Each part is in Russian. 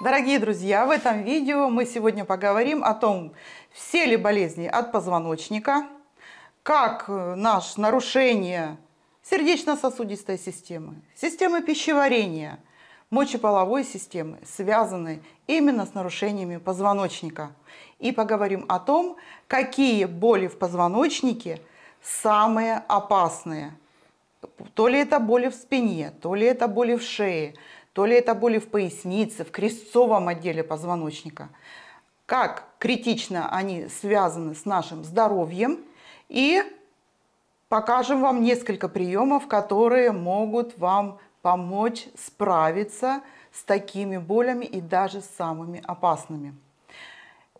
Дорогие друзья, в этом видео мы сегодня поговорим о том, все ли болезни от позвоночника, как э, наш нарушение сердечно-сосудистой системы, системы пищеварения, мочеполовой системы связаны именно с нарушениями позвоночника. И поговорим о том, какие боли в позвоночнике самые опасные. То ли это боли в спине, то ли это боли в шее – то ли это боли в пояснице, в крестцовом отделе позвоночника. Как критично они связаны с нашим здоровьем и покажем вам несколько приемов, которые могут вам помочь справиться с такими болями и даже самыми опасными.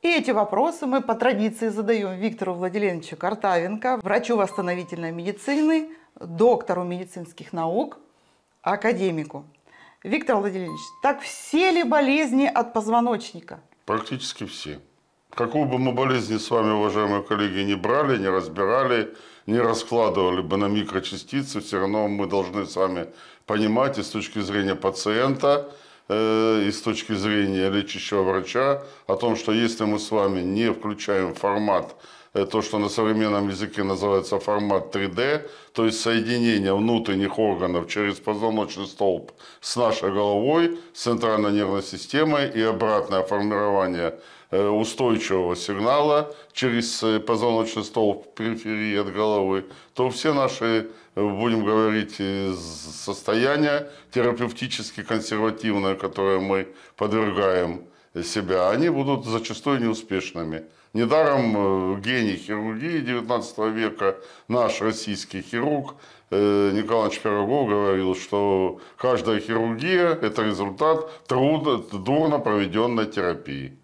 И эти вопросы мы по традиции задаем Виктору Владимировичу Картавенко, врачу восстановительной медицины, доктору медицинских наук, академику. Виктор Владимирович, так все ли болезни от позвоночника? Практически все. Какую бы мы болезнь с вами, уважаемые коллеги, не брали, не разбирали, не раскладывали бы на микрочастицы, все равно мы должны с вами понимать и с точки зрения пациента, э, и с точки зрения лечащего врача о том, что если мы с вами не включаем формат Э, то, что на современном языке называется формат 3D, то есть соединение внутренних органов через позвоночный столб с нашей головой, с центральной нервной системой и обратное формирование э, устойчивого сигнала через э, позвоночный столб периферии от головы, то все наши, будем говорить, состояния терапевтически консервативные, которые мы подвергаем себя, они будут зачастую неуспешными. Недаром э, гений хирургии 19 века, наш российский хирург э, Николай Пирогов говорил, что каждая хирургия – это результат труд, дурно проведенной терапии.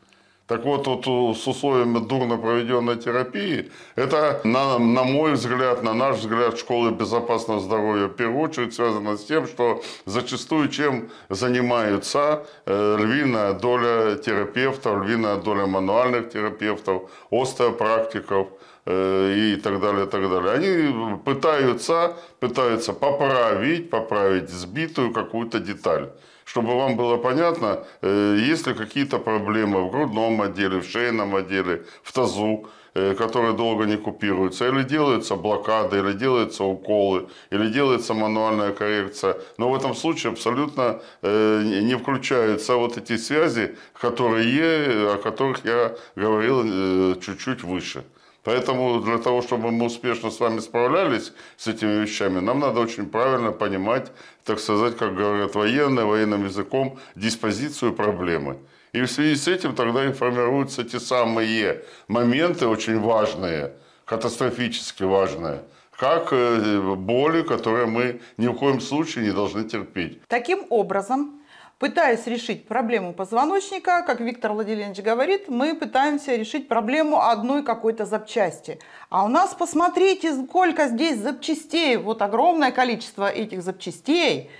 Так вот, вот э, с условиями дурно проведенной терапии, это, на, на мой взгляд, на наш взгляд, школы безопасного здоровья в первую очередь связано с тем, что зачастую чем занимаются э, львиная доля терапевтов, львиная доля мануальных терапевтов, остеопрактиков, э, и так далее, так далее. Они пытаются, пытаются поправить, поправить сбитую какую-то деталь чтобы вам было понятно, э, есть ли какие-то проблемы в грудном отделе, в шейном отделе, в тазу, э, которые долго не купируются, или делаются блокады, или делаются уколы, или делается мануальная коррекция. Но в этом случае абсолютно э, не включаются вот эти связи, которые, о которых я говорил чуть-чуть выше. Поэтому для того, чтобы мы успешно с вами справлялись с этими вещами, нам надо очень правильно понимать, так сказать, как говорят военные, военным языком, диспозицию проблемы. И в связи с этим тогда и формируются те самые моменты очень важные, катастрофически важные, как э, боли, которые мы ни в коем случае не должны терпеть. Таким образом, Пытаясь решить проблему позвоночника, как Виктор Владимирович говорит, мы пытаемся решить проблему одной какой-то запчасти. А у нас, посмотрите, сколько здесь запчастей. Вот огромное количество этих запчастей.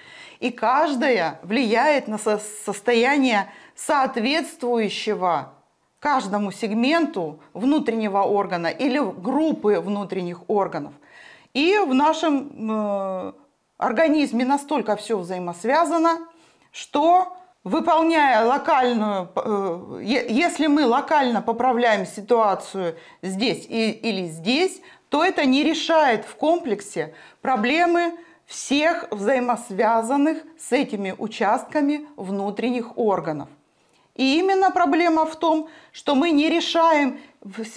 И каждая влияет на состояние соответствующего каждому сегменту внутреннего органа или группы внутренних органов. И в нашем э, организме настолько все взаимосвязано, что выполняя локальную, э, если мы локально поправляем ситуацию здесь или здесь, то это не решает в комплексе проблемы всех взаимосвязанных с этими участками внутренних органов. И именно проблема в том, что мы не решаем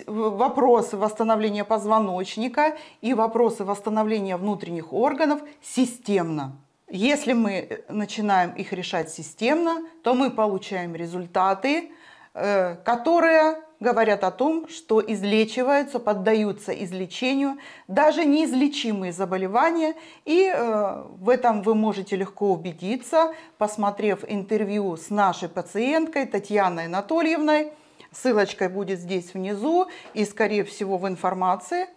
вопросы восстановления позвоночника и вопросы восстановления внутренних органов системно. Если мы э, начинаем их решать системно, то мы получаем результаты, э, которые говорят о том, что излечиваются, поддаются излечению даже неизлечимые заболевания. И э, в этом вы можете легко убедиться, посмотрев интервью с нашей пациенткой Татьяной Анатольевной. Ссылочка будет здесь внизу и, скорее всего, в информации –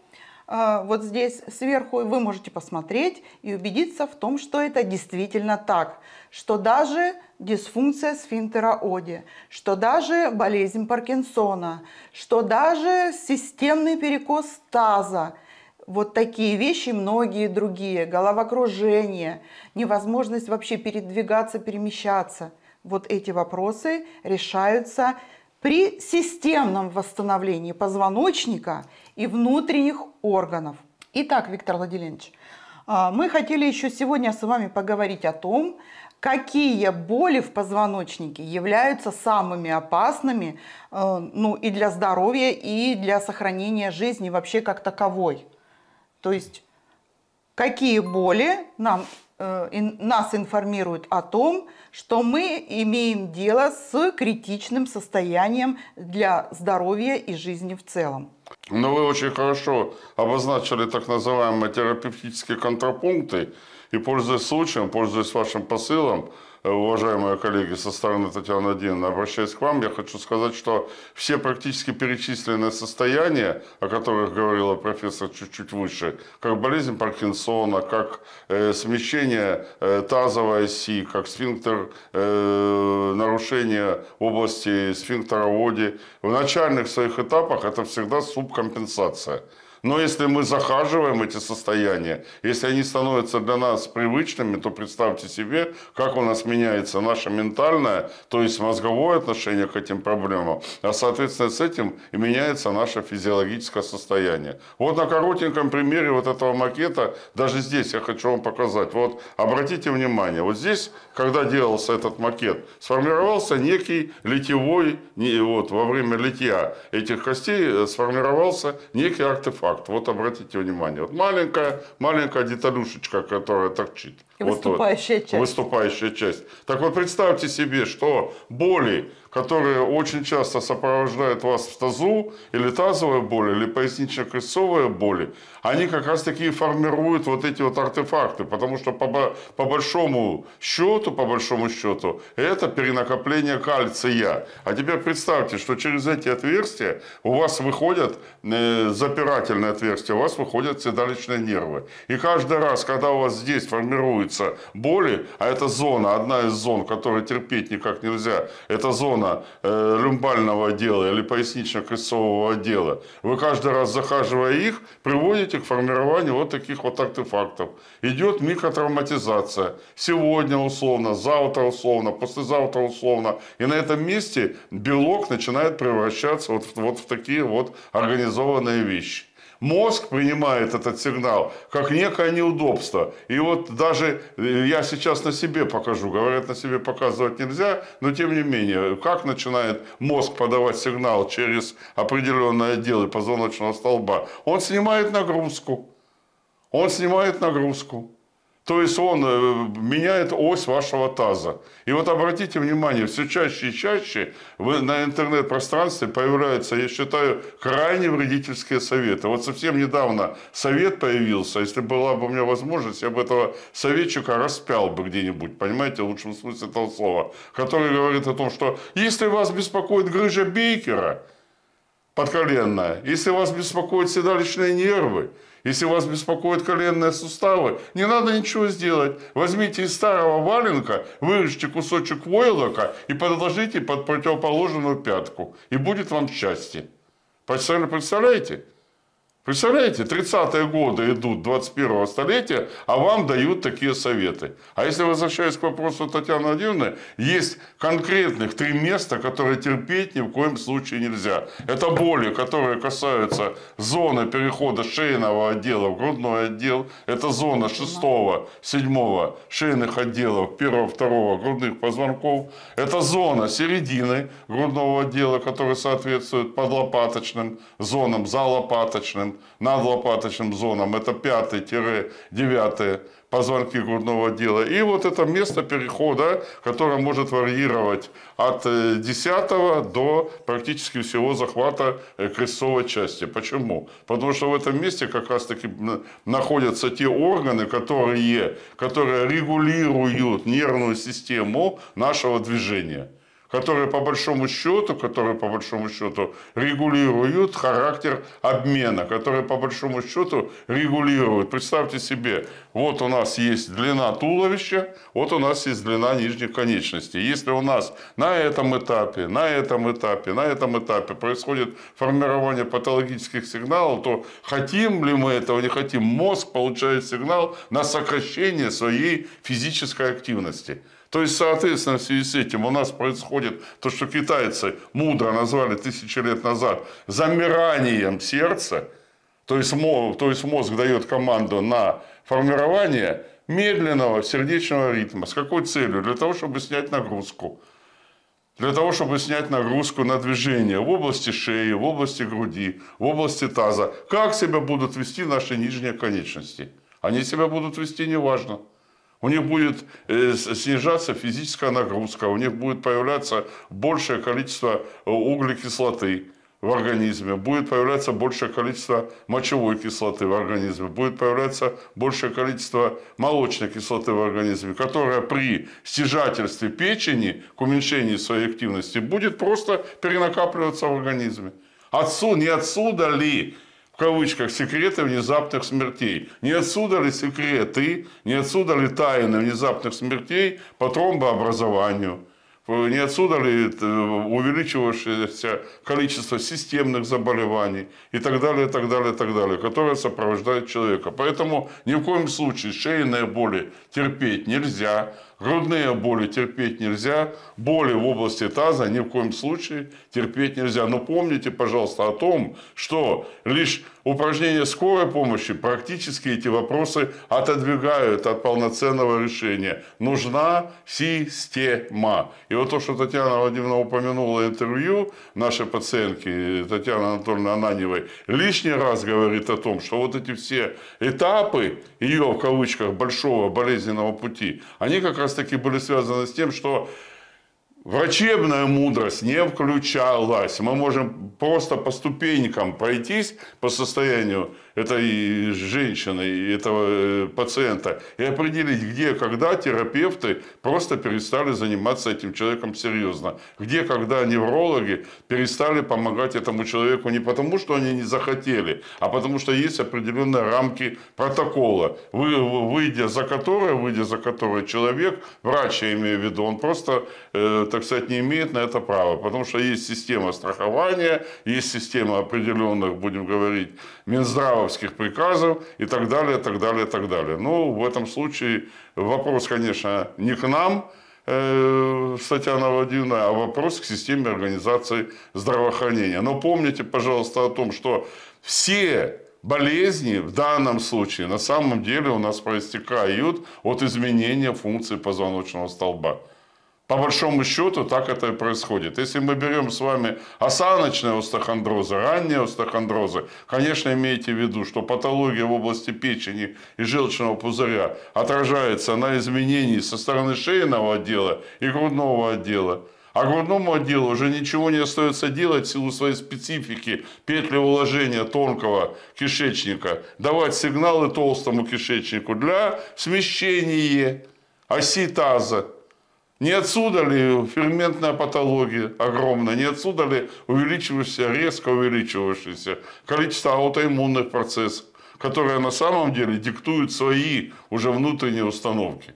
а, вот здесь сверху вы можете посмотреть и убедиться в том, что это действительно так, что даже дисфункция сфинтера Оди, что даже болезнь Паркинсона, что даже системный перекос таза, вот такие вещи, многие другие, головокружение, невозможность вообще передвигаться, перемещаться. Вот эти вопросы решаются при системном восстановлении позвоночника и внутренних органов. Итак, Виктор Владимирович, а, мы хотели еще сегодня с вами поговорить о том, какие боли в позвоночнике являются самыми опасными э, ну, и для здоровья, и для сохранения жизни вообще как таковой. То есть какие боли нам Э, нас информируют о том, что мы имеем дело с критичным состоянием для здоровья и жизни в целом. Но ну, вы очень хорошо обозначили так называемые терапевтические контрапункты. И пользуясь случаем, пользуясь вашим посылом, уважаемые коллеги, со стороны Татьяны Владимировны, обращаясь к вам, я хочу сказать, что все практически перечисленные состояния, о которых говорила профессор чуть-чуть выше, как болезнь Паркинсона, как э, смещение э, тазовой оси, как сфинктер, э, нарушение области сфинктера води, в начальных своих этапах это всегда субкомпенсация. Но если мы захаживаем эти состояния, если они становятся для нас привычными, то представьте себе, как у нас меняется наше ментальное, то есть мозговое отношение к этим проблемам, а соответственно с этим и меняется наше физиологическое состояние. Вот на коротеньком примере вот этого макета, даже здесь я хочу вам показать. Вот обратите внимание, вот здесь, когда делался этот макет, сформировался некий литевой, вот во время литья этих костей э, сформировался некий артефакт факт. Вот обратите внимание. Вот маленькая, маленькая деталюшечка, которая торчит выступающая вот, часть. Выступающая часть. Так вот представьте себе, что боли, которые очень часто сопровождают вас в тазу, или тазовая боль, или пояснично-крестцовая боли, они как раз таки формируют вот эти вот артефакты, потому что по, по большому счету, по большому счету, это перенакопление кальция. А теперь представьте, что через эти отверстия у вас выходят э, запирательные отверстия, у вас выходят седалищные нервы. И каждый раз, когда у вас здесь формируется граница боли, а это зона, одна из зон, которую терпеть никак нельзя, это зона э, люмбального отдела или пояснично-крестцового отдела. Вы каждый раз, захаживая их, приводите к формированию вот таких вот артефактов. Идет микротравматизация. Сегодня условно, завтра условно, послезавтра условно. И на этом месте белок начинает превращаться вот, вот в такие вот организованные вещи мозг принимает этот сигнал как некое неудобство. И вот даже э, я сейчас на себе покажу, говорят, на себе показывать нельзя, но тем не менее, как начинает мозг подавать сигнал через определенные отделы позвоночного столба? Он снимает нагрузку. Он снимает нагрузку. То есть он э, меняет ось вашего таза. И вот обратите внимание, все чаще и чаще на интернет-пространстве появляются, я считаю, крайне вредительские советы. Вот совсем недавно совет появился. Если была бы у меня возможность, я бы этого советчика распял бы где-нибудь, понимаете, в лучшем смысле этого слова, который говорит о том, что если вас беспокоит грыжа Бейкера подколенная, если вас беспокоят седалищные нервы, если вас беспокоят коленные суставы, не надо ничего сделать. Возьмите из старого валенка, вырежьте кусочек войлока и подложите под противоположную пятку. И будет вам счастье. Представляете? Представляете, 30-е годы идут 21-го столетия, а вам дают такие советы. А если возвращаясь к вопросу Татьяны Владимировны, есть конкретных три места, которые терпеть ни в коем случае нельзя. Это боли, которые касаются зоны перехода шейного отдела в грудной отдел. Это зона 6-го, 7-го шейных отделов, 1-го, 2-го грудных позвонков. Это зона середины грудного отдела, которая соответствует подлопаточным зонам, залопаточным Лопатин, над Лопаточным зоном, это 5-9 позвонки грудного отдела. И вот это место перехода, которое может варьировать от 10 э, до практически всего захвата э, крестцовой части. Почему? Потому что в этом месте как раз таки находятся те органы, которые, которые регулируют нервную систему нашего движения которые по большому счету, которые по большому счету регулируют характер обмена, которые по большому счету регулируют. Представьте себе, вот у нас есть длина туловища, вот у нас есть длина нижних конечностей. Если у нас на этом этапе, на этом этапе, на этом этапе происходит формирование патологических сигналов, то хотим ли мы этого, не хотим, мозг получает сигнал на сокращение своей физической активности. То есть, соответственно, в связи с этим у нас происходит то, что китайцы мудро назвали тысячи лет назад замиранием сердца, то есть, то есть мозг дает команду на формирование медленного сердечного ритма. С какой целью? Для того, чтобы снять нагрузку. Для того, чтобы снять нагрузку на движение в области шеи, в области груди, в области таза. Как себя будут вести наши нижние конечности? Они себя будут вести неважно у них будет э, снижаться физическая нагрузка, у них будет появляться большее количество э, углекислоты в организме, будет появляться большее количество мочевой кислоты в организме, будет появляться большее количество молочной кислоты в организме, которая при стяжательстве печени к уменьшению своей активности будет просто перенакапливаться в организме. Отсюда, не отсюда ли в кавычках, секреты внезапных смертей. Не отсюда ли секреты, не отсюда ли тайны внезапных смертей по тромбообразованию, не отсюда ли э, увеличивающееся количество системных заболеваний и так далее, так далее, так далее, которые сопровождают человека. Поэтому ни в коем случае шейные боли терпеть нельзя, Грудные боли терпеть нельзя, боли в области таза ни в коем случае терпеть нельзя. Но помните, пожалуйста, о том, что лишь упражнения скорой помощи практически эти вопросы отодвигают от полноценного решения. Нужна система. И вот то, что Татьяна Владимировна упомянула в интервью нашей пациентки Татьяны Анатольевны Ананевой, лишний раз говорит о том, что вот эти все этапы ее, в кавычках, большого болезненного пути, они как раз раз таки были связаны с тем, что врачебная мудрость не включалась. Мы можем просто по ступенькам пройтись по состоянию этой женщины, и этого э, пациента, и определить, где, когда терапевты просто перестали заниматься этим человеком серьезно, где, когда неврологи перестали помогать этому человеку не потому, что они не захотели, а потому что есть определенные рамки протокола, выйдя за которые, выйдя за которые человек, врач я имею в виду, он просто, э, так сказать, не имеет на это права, потому что есть система страхования, есть система определенных, будем говорить, Минздрава Романовских приказов и так далее, так далее, так далее. Ну, в этом случае вопрос, конечно, не к нам, э, Татьяна Владимировна, а вопрос к системе организации здравоохранения. Но помните, пожалуйста, о том, что все болезни в данном случае на самом деле у нас проистекают от изменения функции позвоночного столба. По большому счету так это и происходит. Если мы берем с вами осаночные остеохондрозы, ранние остеохондрозы, конечно, имейте в виду, что патология в области печени и желчного пузыря отражается на изменении со стороны шейного отдела и грудного отдела. А грудному отделу уже ничего не остается делать в силу своей специфики петли уложения тонкого кишечника, давать сигналы толстому кишечнику для смещения оси таза. Не отсюда ли ферментная патология огромная? Не отсюда ли увеличивающееся, резко увеличивающееся количество аутоиммунных процессов, которые на самом деле диктуют свои уже внутренние установки?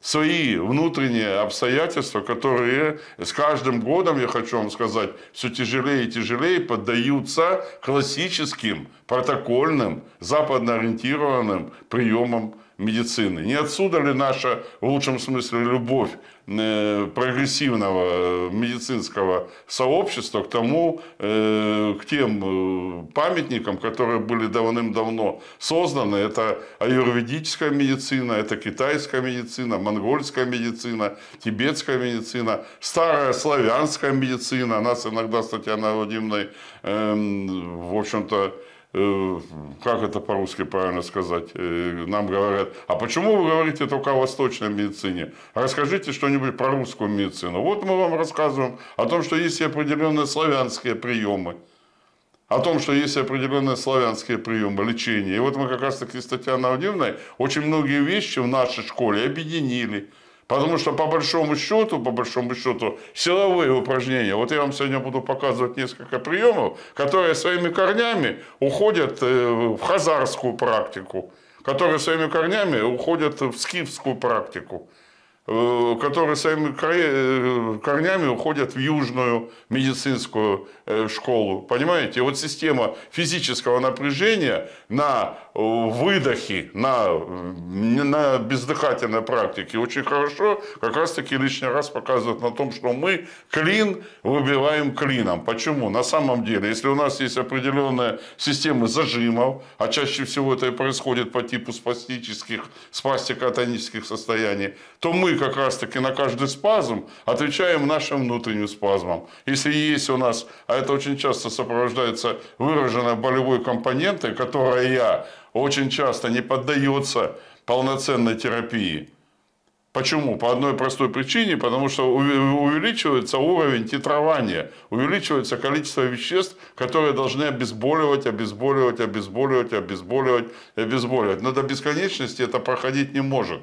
свои внутренние обстоятельства, которые с каждым годом, я хочу вам сказать, все тяжелее и тяжелее поддаются классическим, протокольным, западно ориентированным приемам медицины? Не отсюда ли наша, в лучшем смысле, любовь э, прогрессивного э, медицинского сообщества к тому, э, к тем памятникам, которые были давным-давно созданы. Это аюрведическая медицина, это китайская медицина, монгольская медицина, тибетская медицина, старая славянская медицина. Нас иногда кстати, Татьяной Владимировной, эм, в общем-то, Э, как это по-русски правильно сказать, э, нам говорят, а почему вы говорите только о восточной медицине? Расскажите что-нибудь про русскую медицину. Вот мы вам рассказываем о том, что есть определенные славянские приемы, о том, что есть определенные славянские приемы лечения. И вот мы как раз таки с Татьяной Авдеевной очень многие вещи в нашей школе объединили – Потому что по большому счету, по большому счету, силовые упражнения, вот я вам сегодня буду показывать несколько приемов, которые своими корнями уходят э, в хазарскую практику, которые своими корнями уходят в скифскую практику. Э, которые своими э, корнями уходят в южную медицинскую э, школу. Понимаете, вот система физического напряжения на выдохе, на, на бездыхательной практике очень хорошо как раз-таки лишний раз показывает на том, что мы клин выбиваем клином. Почему? На самом деле, если у нас есть определенная система зажимов, а чаще всего это и происходит по типу спастических, спастико-атонических состояний, то мы как раз-таки на каждый спазм отвечаем нашим внутренним спазмом. Если есть у нас, а это очень часто сопровождается выраженной болевой компонентой, которая очень часто не поддается полноценной терапии. Почему? По одной простой причине, потому что увеличивается уровень титрования, увеличивается количество веществ, которые должны обезболивать, обезболивать, обезболивать, обезболивать, обезболивать. Но до бесконечности это проходить не может.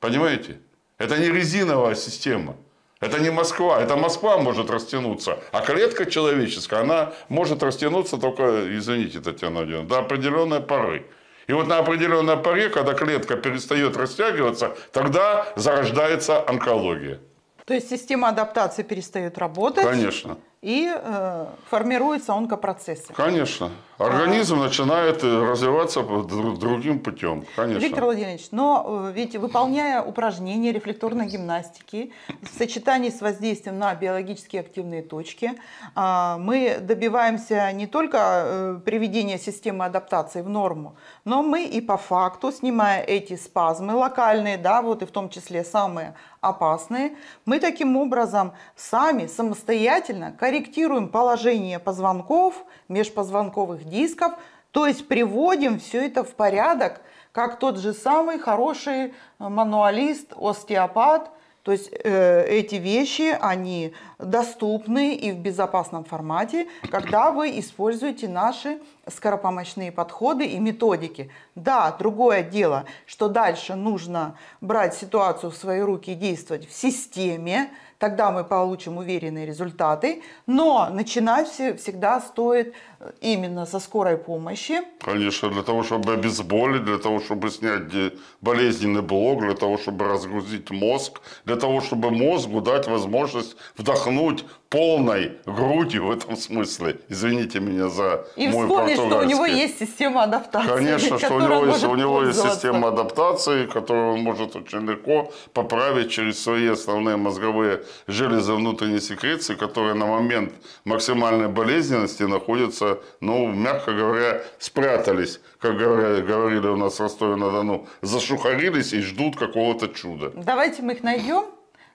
Понимаете? Это не резиновая система. Это не Москва. Это Москва может растянуться. А клетка человеческая, она может растянуться только, извините, Татьяна Владимировна, до определенной поры. И вот на определенной поре, когда клетка перестает растягиваться, тогда зарождается онкология. То есть система адаптации перестает работать? Конечно. И э, формируются онкопроцессы? Конечно. Организм начинает э, развиваться другим путем, конечно. Виктор Владимирович, но э, ведь выполняя упражнения рефлекторной гимнастики в сочетании с воздействием на биологически активные точки, а, мы добиваемся не только э, приведения системы адаптации в норму, но мы и по факту, снимая эти спазмы локальные, да, вот и в том числе самые опасные, мы таким образом сами самостоятельно корректируем положение позвонков, межпозвонковых жестких дисков. То есть приводим все это в порядок, как тот же самый хороший э, мануалист, остеопат. То есть э, эти вещи, они доступны и в безопасном формате, когда вы используете наши скоропомощные подходы и методики. Да, другое дело, что дальше нужно брать ситуацию в свои руки и действовать в системе, тогда мы получим уверенные результаты, но начинать всегда стоит именно со скорой помощи. Конечно, для того, чтобы обезболить, для того, чтобы снять э, болезненный блок, для того, чтобы разгрузить мозг, для того, чтобы мозгу дать возможность вдохнуть полной грудью в этом смысле. Извините меня за И мой вспомнить, что у него есть система адаптации. Конечно, что у него, есть, у него есть система адаптации, которую он может очень легко поправить через свои основные мозговые железы внутренней секреции, которые на момент максимальной болезненности находятся ну, мягко говоря, спрятались, как говорили, у нас в Ростове-на-Дону, зашухарились и ждут какого-то чуда. Давайте мы их найдем.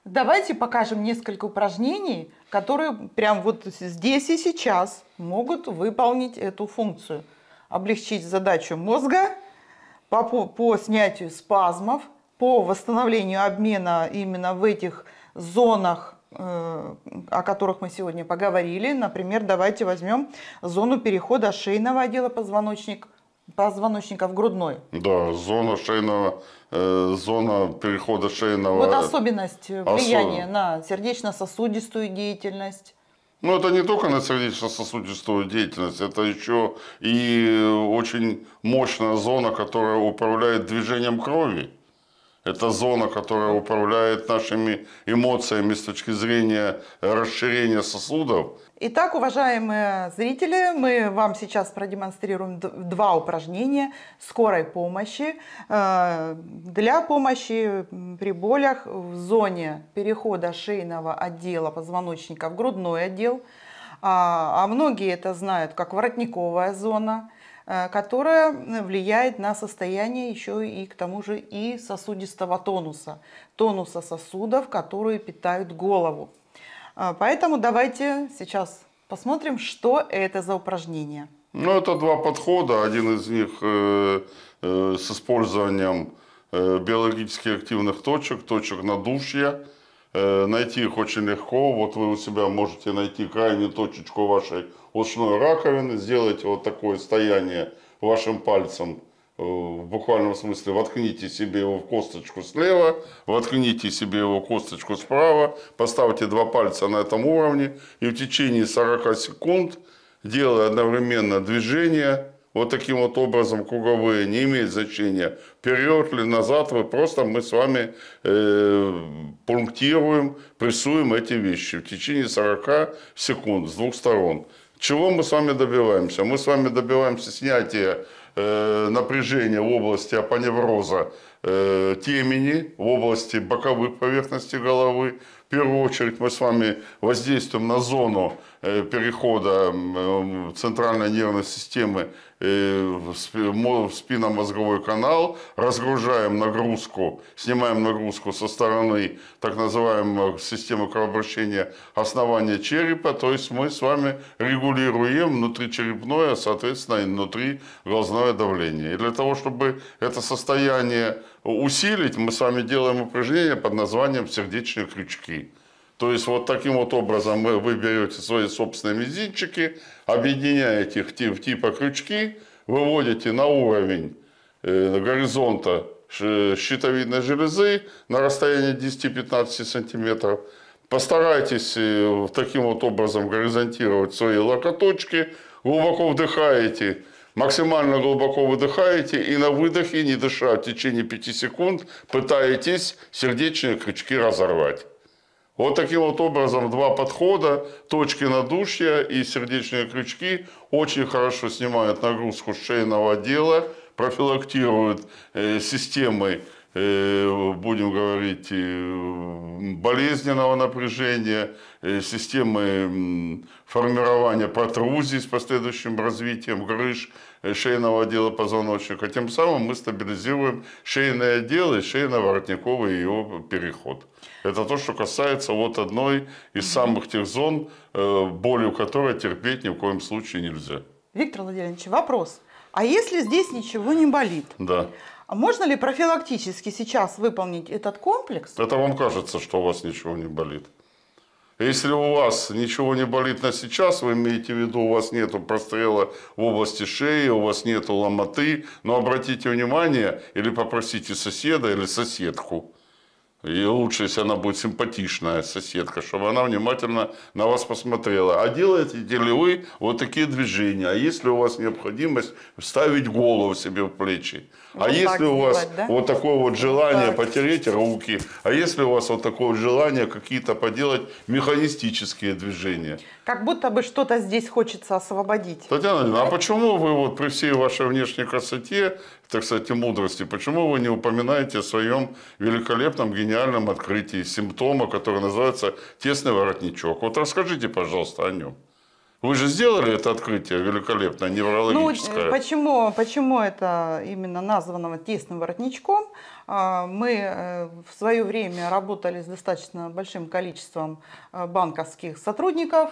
Давайте покажем несколько упражнений, которые прямо вот здесь и сейчас могут выполнить эту функцию. Облегчить задачу мозга по, по, по снятию спазмов, по восстановлению обмена именно в этих зонах Э, о которых мы сегодня поговорили. Например, давайте возьмем зону перехода шейного отдела позвоночник, позвоночника в грудной. Да, зона шейного, э, зона перехода шейного. Вот особенность э, влияния Особ... на сердечно-сосудистую деятельность. Ну, это не только на сердечно-сосудистую деятельность, это еще и очень мощная зона, которая управляет движением крови. Это зона, которая управляет нашими эмоциями с точки зрения э, расширения сосудов. Итак, уважаемые зрители, мы вам сейчас продемонстрируем два упражнения скорой помощи э, для помощи при болях в зоне перехода шейного отдела позвоночника в грудной отдел. А, а многие это знают как воротниковая зона – Э, которая э, влияет на состояние еще и к тому же и сосудистого тонуса, тонуса сосудов, которые питают голову. Э, поэтому давайте сейчас посмотрим, что это за упражнение. Ну, это два подхода. Один из них э, э, с использованием биологически активных точек, точек надушья найти их очень легко. Вот вы у себя можете найти крайнюю точечку вашей ушной раковины, сделайте вот такое стояние вашим пальцем, в буквальном смысле, воткните себе его в косточку слева, воткните себе его в косточку справа, поставьте два пальца на этом уровне и в течение 40 секунд, делая одновременно движение, вот таким вот образом круговые, не имеет значения, вперед или назад, вы просто мы с вами э, пунктируем, прессуем эти вещи в течение 40 секунд с двух сторон. Чего мы с вами добиваемся? Мы с вами добиваемся снятия э, напряжения в области апоневроза э, темени, в области боковых поверхностей головы, в первую очередь мы с вами воздействуем на зону э, перехода э, центральной нервной системы э, в спинномозговой канал, разгружаем нагрузку, снимаем нагрузку со стороны так называемой системы кровообращения основания черепа, то есть мы с вами регулируем внутричерепное, соответственно, и внутриглазное давление. И для того, чтобы это состояние усилить, мы с вами делаем упражнение под названием сердечные крючки. То есть вот таким вот образом вы, берете свои собственные мизинчики, объединяете их в типа крючки, выводите на уровень э, горизонта щитовидной железы на расстояние 10-15 сантиметров. Постарайтесь э, таким вот образом горизонтировать свои локоточки, глубоко вдыхаете Максимально глубоко выдыхаете и на выдохе, не дыша в течение 5 секунд, пытаетесь сердечные крючки разорвать. Вот таким вот образом два подхода, точки надушья и сердечные крючки очень хорошо снимают нагрузку шейного отдела, профилактируют э, системы, э, будем говорить, э, болезненного напряжения, э, системы формирования протрузий с последующим развитием грыж – Э, шейного отдела позвоночника. Тем самым мы стабилизируем шейное отдел и шейно-воротниковый его переход. Это то, что касается вот одной из самых тех зон, э, болью которой терпеть ни в коем случае нельзя. Виктор Владимирович, вопрос. А если здесь ничего не болит? Да. А можно ли профилактически сейчас выполнить этот комплекс? Это вам кажется, что у вас ничего не болит. Если у вас ничего не болит на сейчас, вы имеете в виду, у вас нет прострела в области шеи, у вас нет ломоты, но обратите внимание или попросите соседа или соседку, и лучше, если она будет симпатичная соседка, чтобы она внимательно на вас посмотрела. А делаете ли вы вот такие движения? А если у вас необходимость вставить голову себе в плечи? А если у вас да? вот такое вот желание так. потереть руки, а если у вас вот такое вот желание какие-то поделать механистические движения? Как будто бы что-то здесь хочется освободить. Татьяна Ильина, а почему вы вот при всей вашей внешней красоте, так сказать, мудрости, почему вы не упоминаете о своем великолепном гениальном открытии симптома, который называется тесный воротничок? Вот расскажите, пожалуйста, о нем. Вы же сделали это открытие великолепное, неврологическое. Ну, э, почему, почему это именно названо тесным воротничком? А, мы э, в свое время работали с достаточно большим количеством э, банковских сотрудников,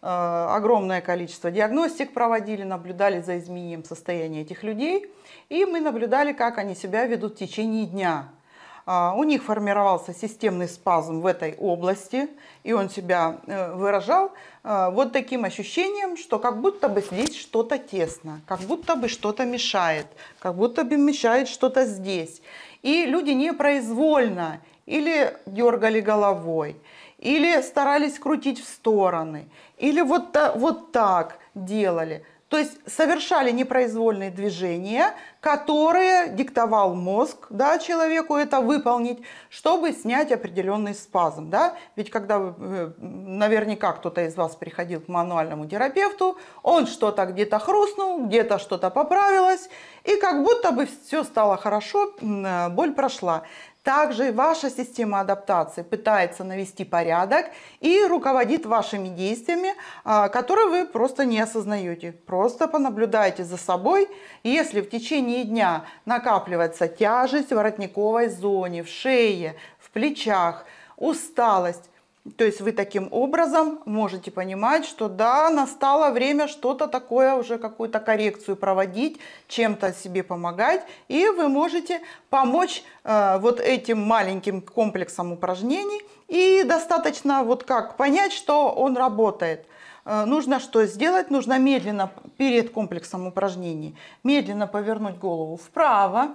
огромное количество диагностик проводили, наблюдали за изменением состояния этих людей, и мы наблюдали, как они себя ведут в течение дня – а, у них формировался системный спазм в этой области, и он себя э, выражал э, вот таким ощущением, что как будто бы здесь что-то тесно, как будто бы что-то мешает, как будто бы мешает что-то здесь. И люди непроизвольно или дергали головой, или старались крутить в стороны, или вот, вот так делали – то есть совершали непроизвольные движения, которые диктовал мозг да, человеку это выполнить, чтобы снять определенный спазм. Да? Ведь когда э, наверняка кто-то из вас приходил к мануальному терапевту, он что-то где-то хрустнул, где-то что-то поправилось, и как будто бы все стало хорошо, э, боль прошла. Также ваша система адаптации пытается навести порядок и руководит вашими действиями, а, которые вы просто не осознаете. Просто понаблюдайте за собой. Если в течение дня накапливается тяжесть в воротниковой зоне, в шее, в плечах, усталость, то есть вы таким образом можете понимать, что да, настало время что-то такое, уже какую-то коррекцию проводить, чем-то себе помогать. И вы можете помочь э, вот этим маленьким комплексом упражнений. И достаточно вот как понять, что он работает. Э, нужно что сделать? Нужно медленно перед комплексом упражнений, медленно повернуть голову вправо,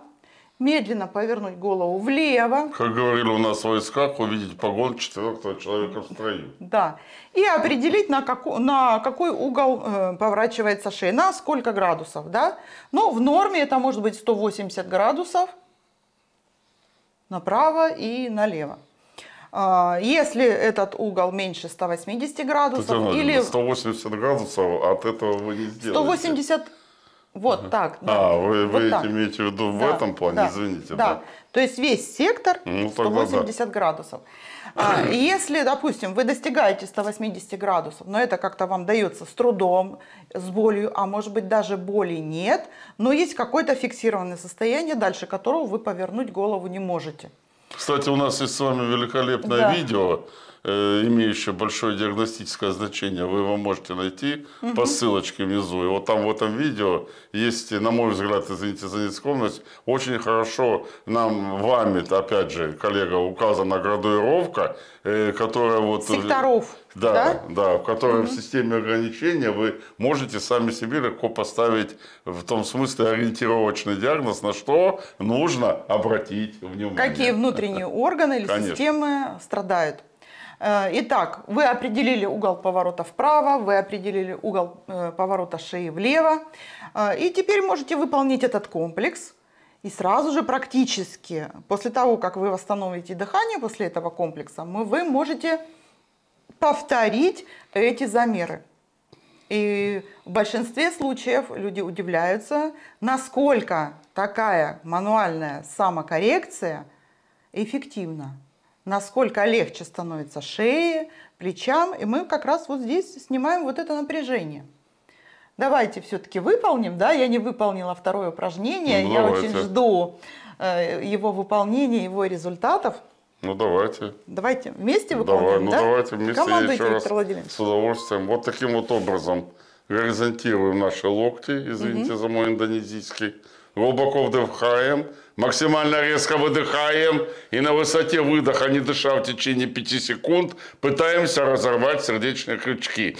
медленно повернуть голову влево. Как говорили у нас в войсках, увидеть погон четвертого человека в строю. Да. И определить, на, как, на какой угол э, поворачивается шея, на сколько градусов. Да? Но ну, в норме это может быть 180 градусов направо и налево. А, если этот угол меньше 180 градусов Татьяна, или... 180 градусов а от этого вы не сделаете. 180 вот угу. так. Да. А, вы, вот так. имеете в виду в этом плане, да, извините. Да. да, то есть весь сектор ну, 180 да. градусов. А, если, допустим, вы достигаете 180 градусов, но это как-то вам дается с трудом, с болью, а может быть даже боли нет, но есть какое-то фиксированное состояние, дальше которого вы повернуть голову не можете. Кстати, у нас есть с вами великолепное да. видео Э, имеющее большое диагностическое значение, вы его можете найти угу. по ссылочке внизу. И вот там в этом видео есть, на мой взгляд, извините за нескромность, очень хорошо нам, вами, опять же, коллега, указана градуировка, э, которая вот... Э, Секторов. Да, да, да в которой угу. в системе ограничения вы можете сами себе легко поставить в том смысле ориентировочный диагноз, на что нужно обратить внимание. Какие внутренние органы или Конечно. системы страдают Э, итак, вы определили угол поворота вправо, вы определили угол э, поворота шеи влево. Э, и теперь можете выполнить этот комплекс. И сразу же практически, после того, как вы восстановите дыхание после этого комплекса, вы можете повторить эти замеры. И в большинстве случаев люди удивляются, насколько такая мануальная самокоррекция эффективна насколько легче становится шее, плечам. И мы как раз вот здесь снимаем вот это напряжение. Давайте все-таки выполним, да, я не выполнила второе упражнение, ну, я давайте. очень жду э, его выполнения, его результатов. Ну давайте. Давайте вместе выполним, Давай, ну да? давайте вместе Командуйте, еще Виктор раз с удовольствием. Вот таким вот образом горизонтируем наши локти, извините угу. за мой индонезийский глубоко вдыхаем, максимально резко выдыхаем и на высоте выдоха, не дыша в течение 5 секунд, пытаемся разорвать сердечные крючки.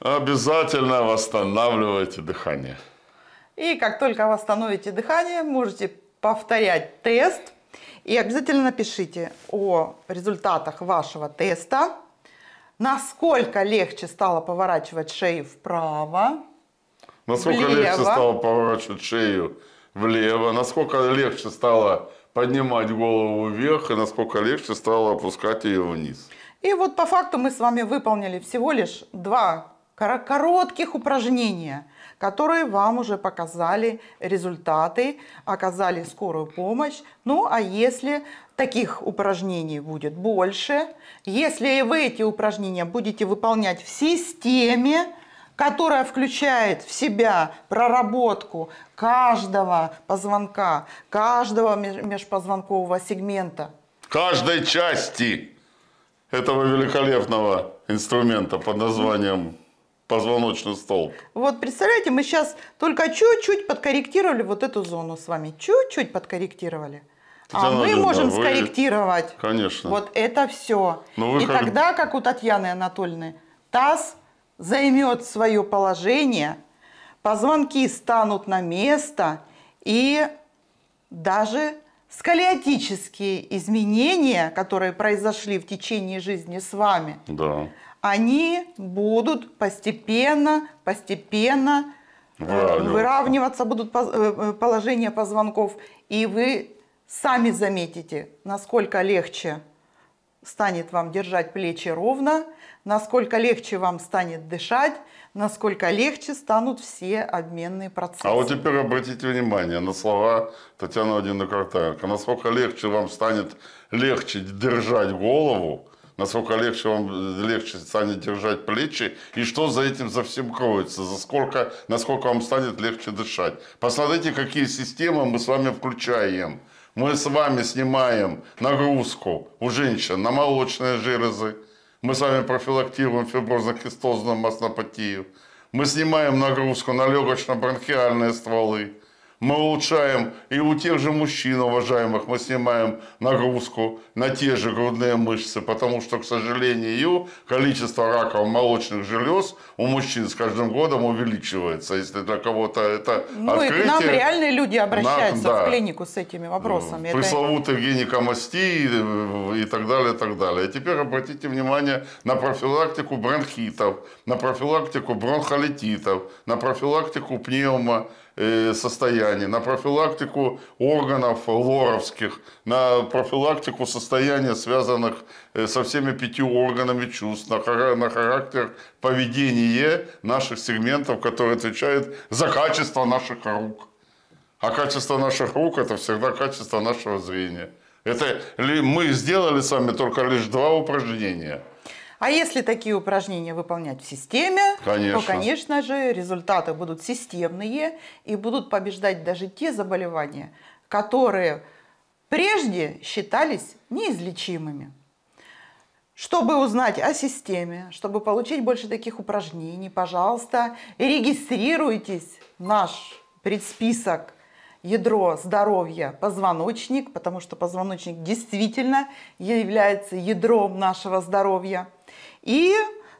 Обязательно восстанавливайте дыхание. И как только восстановите дыхание, можете повторять тест, и обязательно напишите о результатах вашего теста, насколько легче стало поворачивать шею вправо, насколько влево. легче стало поворачивать шею влево, насколько легче стало поднимать голову вверх и насколько легче стало опускать ее вниз. И вот по факту мы с вами выполнили всего лишь два коротких упражнения – которые вам уже показали результаты, оказали скорую помощь. Ну а если таких упражнений будет больше, если вы эти упражнения будете выполнять в системе, которая включает в себя проработку каждого позвонка, каждого межпозвонкового сегмента. Каждой части этого великолепного инструмента под названием позвоночный столб. Вот представляете, мы сейчас только чуть-чуть подкорректировали вот эту зону с вами. Чуть-чуть подкорректировали. А Татьяна мы можем вы... скорректировать. Конечно. Вот это все. Но ну, вы И как... тогда, как у Татьяны Анатольевны, таз займет свое положение, позвонки станут на место, и даже сколиотические изменения, которые произошли в течение жизни с вами, да они будут постепенно, постепенно э, выравниваться, выравниваться будут э, э, положение позвонков. И вы сами заметите, насколько легче станет вам держать плечи ровно, насколько легче вам станет дышать, насколько легче станут все обменные процессы. А вот теперь обратите внимание на слова Татьяны Владимировны Картаенко. Насколько легче вам станет легче держать голову, насколько легче вам легче станет держать плечи, и что за этим за всем кроется, за сколько, насколько вам станет легче дышать. Посмотрите, какие системы мы с вами включаем. Мы с вами снимаем нагрузку у женщин на молочные железы. Мы с вами профилактируем фиброзно-кистозную мастопатию. Мы снимаем нагрузку на легочно-бронхиальные стволы мы улучшаем и у тех же мужчин, уважаемых, мы снимаем нагрузку на те же грудные мышцы, потому что, к сожалению, количество раков молочных желез у мужчин с каждым годом увеличивается. Если для кого-то это ну, открытие... К нам реальные люди обращаются нам, да, в клинику с этими вопросами. Пресловутые это... гинекомастии и так далее, и так далее. И теперь обратите внимание на профилактику бронхитов, на профилактику бронхолититов, на профилактику пневмо Э, состояние, на профилактику органов лоровских, на профилактику состояния, связанных э, со всеми пятью органами чувств, на характер поведения наших сегментов, которые отвечают за качество наших рук. А качество наших рук – это всегда качество нашего зрения. Это ли мы сделали с вами только лишь два упражнения – а если такие упражнения выполнять в системе, конечно. то, конечно же, результаты будут системные и будут побеждать даже те заболевания, которые прежде считались неизлечимыми. Чтобы узнать о системе, чтобы получить больше таких упражнений, пожалуйста, регистрируйтесь в наш предсписок ядро здоровья позвоночник, потому что позвоночник действительно является ядром нашего здоровья. И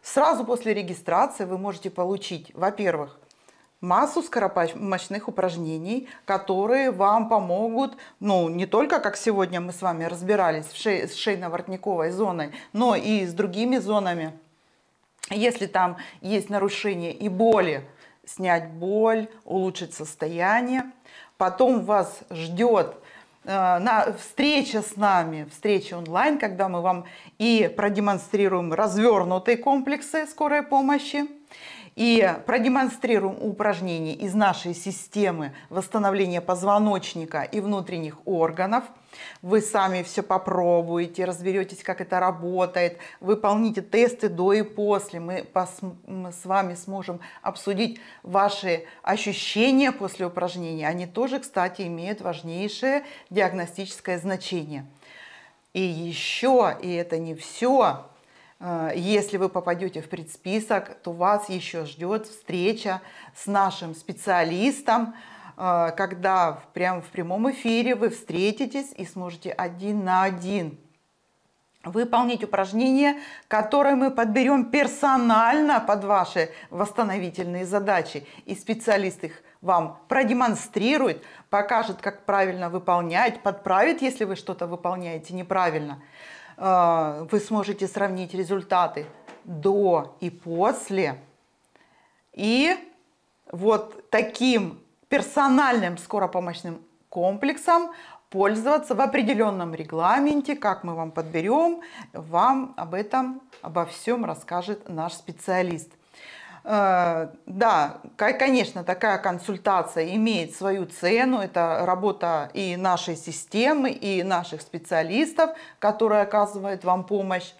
сразу после регистрации вы можете получить, во-первых, массу скоропомощных упражнений, которые вам помогут, ну, не только, как сегодня мы с вами разбирались, шей, с шейно-воротниковой зоной, но и с другими зонами. Если там есть нарушение и боли, снять боль, улучшить состояние. Потом вас ждет Э, на встреча с нами, встреча онлайн, когда мы вам и продемонстрируем развернутые комплексы скорой помощи, и продемонстрируем упражнение из нашей системы восстановления позвоночника и внутренних органов. Вы сами все попробуете, разберетесь, как это работает, выполните тесты до и после. Мы, мы с вами сможем обсудить ваши ощущения после упражнения. Они тоже, кстати, имеют важнейшее диагностическое значение. И еще, и это не все, Э, если вы попадете в предсписок, то вас еще ждет встреча с нашим специалистом, э, когда прямо в прямом эфире вы встретитесь и сможете один на один выполнить упражнение, которое мы подберем персонально под ваши восстановительные задачи. И специалист их вам продемонстрирует, покажет, как правильно выполнять, подправит, если вы что-то выполняете неправильно. Э, вы сможете сравнить результаты до и после. И вот таким персональным скоропомощным комплексом пользоваться в определенном регламенте, как мы вам подберем, вам об этом, обо всем расскажет наш специалист. Да, конечно, такая консультация имеет свою цену. Это работа и нашей системы, и наших специалистов, которые оказывают вам помощь.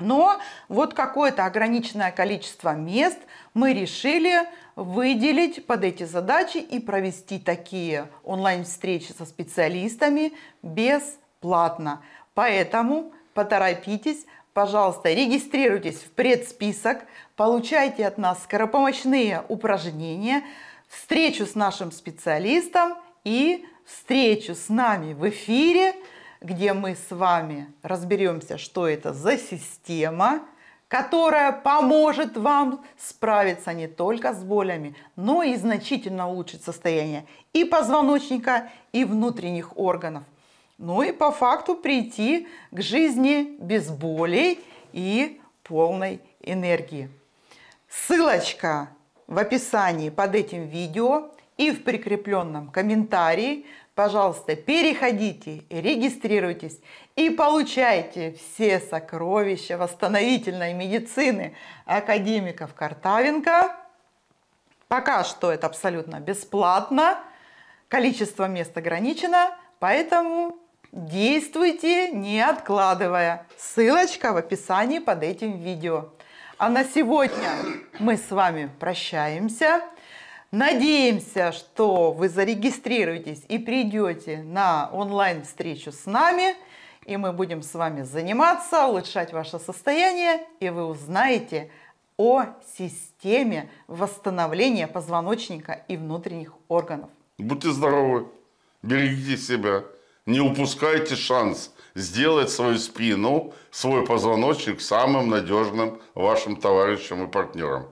Но вот какое-то ограниченное количество мест мы решили выделить под эти задачи и провести такие онлайн-встречи со специалистами бесплатно. Поэтому поторопитесь, пожалуйста, регистрируйтесь в предсписок, получайте от нас скоропомощные упражнения, встречу с нашим специалистом и встречу с нами в эфире, где мы с вами разберемся, что это за система, которая поможет вам справиться не только с болями, но и значительно улучшить состояние и позвоночника, и внутренних органов – ну и по факту прийти к жизни без болей и полной энергии. Ссылочка в описании под этим видео и в прикрепленном комментарии. Пожалуйста, переходите, регистрируйтесь и получайте все сокровища восстановительной медицины академиков Картавенко. Пока что это абсолютно бесплатно, количество мест ограничено, поэтому Действуйте, не откладывая. Ссылочка в описании под этим видео. А на сегодня мы с вами прощаемся. Надеемся, что вы зарегистрируетесь и придете на онлайн-встречу с нами. И мы будем с вами заниматься, улучшать ваше состояние. И вы узнаете о системе восстановления позвоночника и внутренних органов. Будьте здоровы, берегите себя. Не упускайте шанс сделать свою спину, свой позвоночник самым надежным вашим товарищем и партнером.